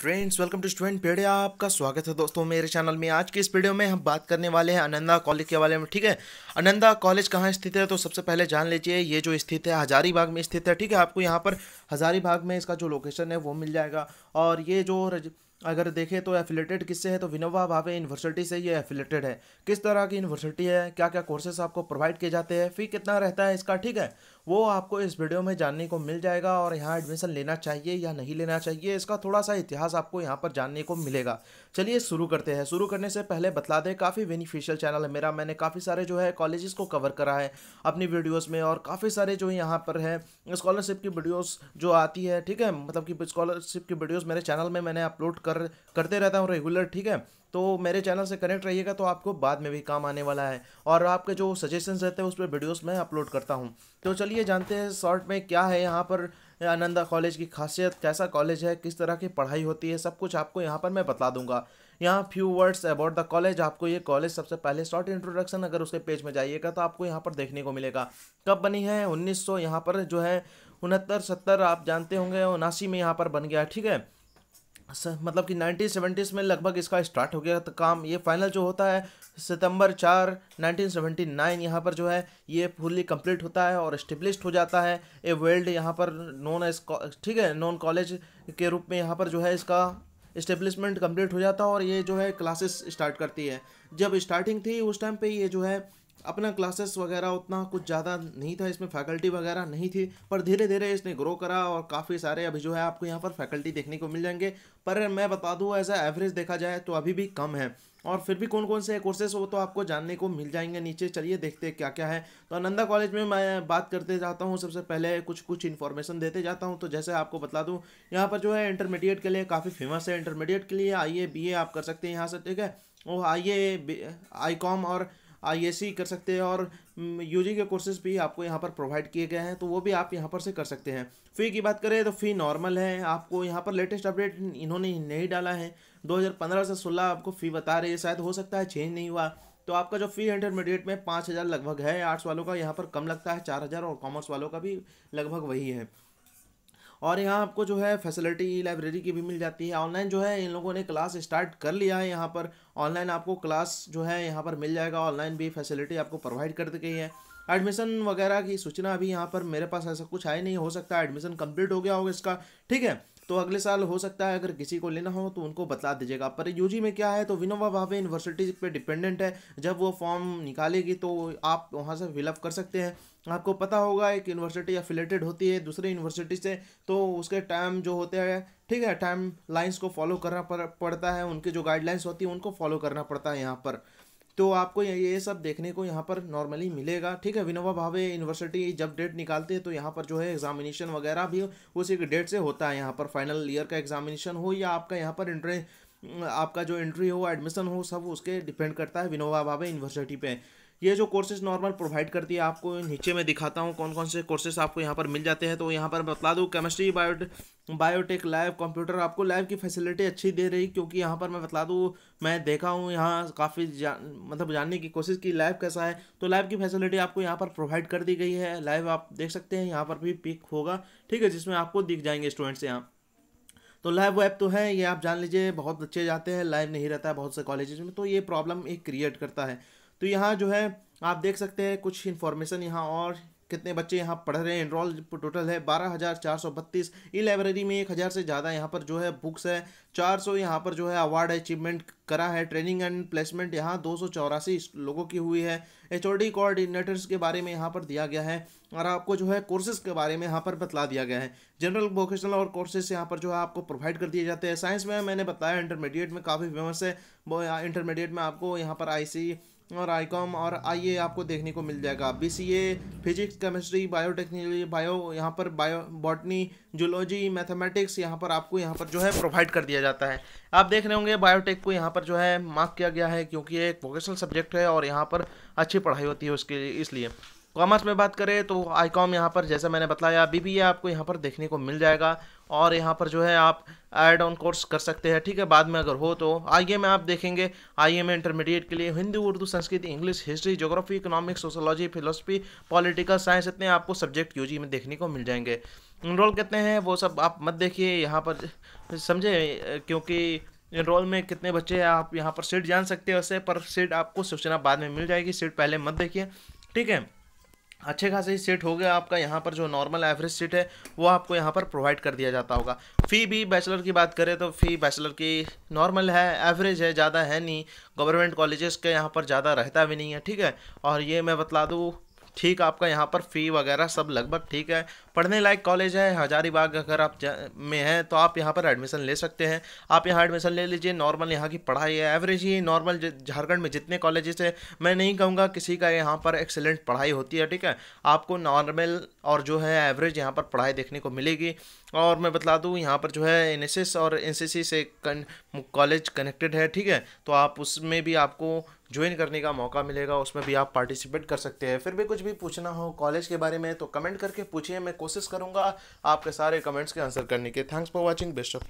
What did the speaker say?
friends welcome to student pedia आपका स्वागत है दोस्तों मेरे चैनल में आज के इस वीडियो में हम बात करने वाले हैं अनंदा कॉलेज के बारे में ठीक है अनंदा कॉलेज कहाँ स्थित है तो सबसे पहले जान लीजिए ये जो स्थित है हजारीबाग में स्थित है ठीक है आपको यहाँ पर हजारीबाग में इसका जो लोकेशन है वो मिल जाएगा और ये जो रज... अगर देखें तो एफिलेटेड किससे है तो विनोवा भावे यूनिवर्सिटी से ये एफिलेटेड है किस तरह की यूनिवर्सिटी है क्या क्या कोर्सेस आपको प्रोवाइड किए जाते हैं फी कितना रहता है इसका ठीक है वो आपको इस वीडियो में जानने को मिल जाएगा और यहाँ एडमिशन लेना चाहिए या नहीं लेना चाहिए इसका थोड़ा सा इतिहास आपको यहाँ पर जानने को मिलेगा चलिए शुरू करते हैं शुरू करने से पहले बतला दें काफ़ी बेनिफिशियल चैनल है मेरा मैंने काफ़ी सारे जो है कॉलेजेस को कवर करा है अपनी वीडियोज़ में और काफ़ी सारे जो यहाँ पर है स्कॉलरशिप की वीडियोज़ जो आती है ठीक है मतलब कि स्कॉलरशिप की वीडियोज़ मेरे चैनल में मैंने अपलोड कर करते रहता हूँ रेगुलर ठीक है तो मेरे चैनल से कनेक्ट रहिएगा तो आपको बाद में भी काम आने वाला है और आपके जो सजेशंस रहते हैं उस पर वीडियोस मैं अपलोड करता हूँ तो चलिए जानते हैं शॉर्ट में क्या है यहाँ पर आनंदा कॉलेज की खासियत कैसा कॉलेज है किस तरह की पढ़ाई होती है सब कुछ आपको यहाँ पर मैं बता दूंगा यहाँ few words about the college आपको ये कॉलेज सबसे पहले शॉर्ट इंट्रोडक्शन अगर उसके पेज में जाइएगा तो आपको यहाँ पर देखने को मिलेगा कब बनी है उन्नीस सौ यहाँ पर जो है उनहत्तर सत्तर आप जानते होंगे उनासी में यहाँ पर बन गया ठीक है मतलब कि नाइनटीन सेवेंटीज़ में लगभग इसका स्टार्ट हो गया था काम ये फाइनल जो होता है सितंबर चार नाइनटीन सेवेंटी नाइन यहाँ पर जो है ये फुल्ली कंप्लीट होता है और इस्टेब्लिश हो जाता है ए वर्ल्ड यहाँ पर नॉन एस ठीक है नॉन कॉलेज के रूप में यहाँ पर जो है इसका इस्टेब्लिशमेंट कंप्लीट हो जाता है और ये जो है क्लासेस स्टार्ट करती है जब स्टार्टिंग थी उस टाइम पे ये जो है अपना क्लासेस वगैरह उतना कुछ ज़्यादा नहीं था इसमें फैकल्टी वगैरह नहीं थी पर धीरे धीरे इसने ग्रो करा और काफ़ी सारे अभी जो है आपको यहाँ पर फैकल्टी देखने को मिल जाएंगे पर मैं बता दूँ एज एवरेज देखा जाए तो अभी भी कम है और फिर भी कौन कौन से कोर्सेस वो तो आपको जानने को मिल जाएंगे नीचे चलिए देखते क्या क्या है तो आनंदा कॉलेज में मैं बात करते जाता हूँ सबसे पहले कुछ कुछ इन्फॉर्मेशन देते जाता हूँ तो जैसे आपको बता दूँ यहाँ पर जो है इंटरमीडिएट के लिए काफ़ी फेमस है इंटरमीडिएट के लिए आई ए बी ए आप कर सकते हैं यहाँ से ठीक है वो आई ए आई कॉम और आई कर सकते हैं और यू के कोर्सेज भी आपको यहाँ पर प्रोवाइड किए गए हैं तो वो भी आप यहाँ पर से कर सकते हैं फ़ी की बात करें तो फ़ी नॉर्मल है आपको यहाँ पर लेटेस्ट अपडेट इन्होंने नहीं डाला है 2015 से 16 आपको फ़ी बता रही है शायद हो सकता है चेंज नहीं हुआ तो आपका जो फी इंटरमीडिएट में पाँच हज़ार लगभग है आर्ट्स वालों का यहाँ पर कम लगता है चार हज़ार और कॉमर्स वालों का भी लगभग वही है और यहाँ आपको जो है फैसिलिटी लाइब्रेरी की भी मिल जाती है ऑनलाइन जो है इन लोगों ने क्लास स्टार्ट कर लिया है यहाँ पर ऑनलाइन आपको क्लास जो है यहाँ पर मिल जाएगा ऑनलाइन भी फैसिलिटी आपको प्रोवाइड कर दी गई है एडमिशन वगैरह की सूचना अभी यहाँ पर मेरे पास ऐसा कुछ आया नहीं हो सकता एडमिशन कंप्लीट हो गया होगा इसका ठीक है तो अगले साल हो सकता है अगर किसी को लेना हो तो उनको बता दीजिएगा पर यूजी में क्या है तो विनोवा भावे यूनिवर्सिटी पे डिपेंडेंट है जब वो फॉर्म निकालेगी तो आप वहाँ से फिलअप कर सकते हैं आपको पता होगा एक यूनिवर्सिटी अफिलेटेड होती है दूसरे यूनिवर्सिटी से तो उसके टाइम जो होते हैं ठीक है टाइम लाइन्स को फॉलो करना पड़ता है उनकी जो गाइडलाइंस होती है उनको फॉलो करना पड़ता है यहाँ पर तो आपको ये सब देखने को यहाँ पर नॉर्मली मिलेगा ठीक है विनोबा भावे यूनिवर्सिटी जब डेट निकालते हैं तो यहाँ पर जो है एग्जामिनेशन वगैरह भी उस एक डेट से होता है यहाँ पर फाइनल ईयर का एग्जामिनेशन हो या आपका यहाँ पर इंट्रे आपका जो एंट्री हो एडमिशन हो सब उसके डिपेंड करता है विनोबा भावे यूनिवर्सिटी पर ये जो कोर्सेज नॉर्मल प्रोवाइड करती है आपको नीचे में दिखाता हूँ कौन कौन से कोर्सेज आपको यहाँ पर मिल जाते हैं तो यहाँ पर बता दूँ chemistry bio biotech lab computer आपको लैब की फैसिलिटी अच्छी दे रही क्योंकि यहाँ पर मैं बता दूँ मैं देखा हूँ यहाँ काफ़ी जान मतलब जानने की कोशिश की लैब कैसा है तो लैब की फैसिलिटी आपको यहाँ पर प्रोवाइड कर दी गई है लाइव आप देख सकते हैं यहाँ पर भी पिक होगा ठीक है जिसमें आपको दिख जाएंगे स्टूडेंट्स यहाँ तो लाइव वैब तो है ये आप जान लीजिए बहुत अच्छे जाते हैं लाइव नहीं रहता है बहुत से कॉलेजेस में तो ये प्रॉब्लम एक क्रिएट करता है तो यहाँ जो है आप देख सकते हैं कुछ इन्फॉर्मेशन यहाँ और कितने बच्चे यहाँ पढ़ रहे हैं इनरोल टोटल है बारह हज़ार चार सौ बत्तीस ई e लाइब्रेरी में एक हज़ार से ज़्यादा यहाँ पर जो है बुक्स है चार सौ यहाँ पर जो है अवार्ड अचीवमेंट करा है ट्रेनिंग एंड प्लेसमेंट यहाँ दो सौ चौरासी लोगों की हुई है एच ओ डी कोऑर्डिनेटर्स के बारे में यहाँ पर दिया गया है और आपको जो है कोर्सेज के बारे में यहाँ पर बतला दिया गया है जनरल वोकेशनल और कोर्सेज यहाँ पर जो है आपको प्रोवाइड कर दिए जाते हैं साइंस में मैंने बताया इंटरमीडिएट में काफ़ी फेमस है इंटरमीडिएट में आपको यहाँ पर आई सी और आई कॉम और आई ए आपको देखने को मिल जाएगा B C A physics chemistry biotechnology bio यहाँ पर बायो बॉटनी जूलॉजी मैथमेटिक्स यहाँ पर आपको यहाँ पर जो है प्रोवाइड कर दिया जाता है आप देख रहे होंगे बायोटेक को यहाँ पर जो है मार्क किया गया है क्योंकि ये एक वोकेशनल सब्जेक्ट है और यहाँ पर अच्छी पढ़ाई होती है उसके इसलिए कॉमर्स में बात करें तो आई कॉम यहाँ पर जैसा मैंने बताया बी बी ए आपको यहाँ पर देखने को मिल जाएगा और यहाँ पर जो है आप एड ऑन कोर्स कर सकते हैं ठीक है बाद में अगर हो तो आई में आप देखेंगे आई में इंटरमीडिएट के लिए Hindi Urdu Sanskrit English history geography economics sociology philosophy political science इतने आपको सब्जेक्ट यू में देखने को मिल जाएंगे इनरोल कितने हैं वो सब आप मत देखिए यहाँ पर समझे क्योंकि इनरोल में कितने बच्चे हैं आप यहाँ पर सीट जान सकते हैं वैसे पर सीट आपको सूचना बाद में मिल जाएगी सीट पहले मत देखिए ठीक है अच्छे खासे ही सेट हो गया आपका यहाँ पर जो नॉर्मल एवरेज सीट है वो आपको यहाँ पर प्रोवाइड कर दिया जाता होगा फ़ी भी बैचलर की बात करें तो फ़ी बैचलर की नॉर्मल है एवरेज है ज़्यादा है नहीं गवर्नमेंट कॉलेजेस के यहाँ पर ज़्यादा रहता भी नहीं है ठीक है और ये मैं बता दूँ ठीक आपका यहाँ पर फ़ी वगैरह सब लगभग ठीक है पढ़ने लायक कॉलेज है हजारीबाग अगर आप में हैं तो आप यहाँ पर एडमिशन ले सकते हैं आप यहाँ एडमिशन ले लीजिए नॉर्मल यहाँ की पढ़ाई है एवरेज ही नॉर्मल झारखंड में जितने कॉलेजेस हैं मैं नहीं कहूँगा किसी का यहाँ पर एक्सेलेंट पढ़ाई होती है ठीक है आपको नॉर्मल और जो है एवरेज यहाँ पर पढ़ाई देखने को मिलेगी और मैं बता दूँ यहाँ पर जो है एन और एन से कॉलेज कनेक्टेड है ठीक है तो आप उसमें भी आपको ज्वाइन करने का मौका मिलेगा उसमें भी आप पार्टिसिपेट कर सकते हैं फिर भी कुछ भी पूछना हो कॉलेज के बारे में तो कमेंट करके पूछिए मैं कोशिश करूंगा आपके सारे कमेंट्स के आंसर करने के thanks for watching best of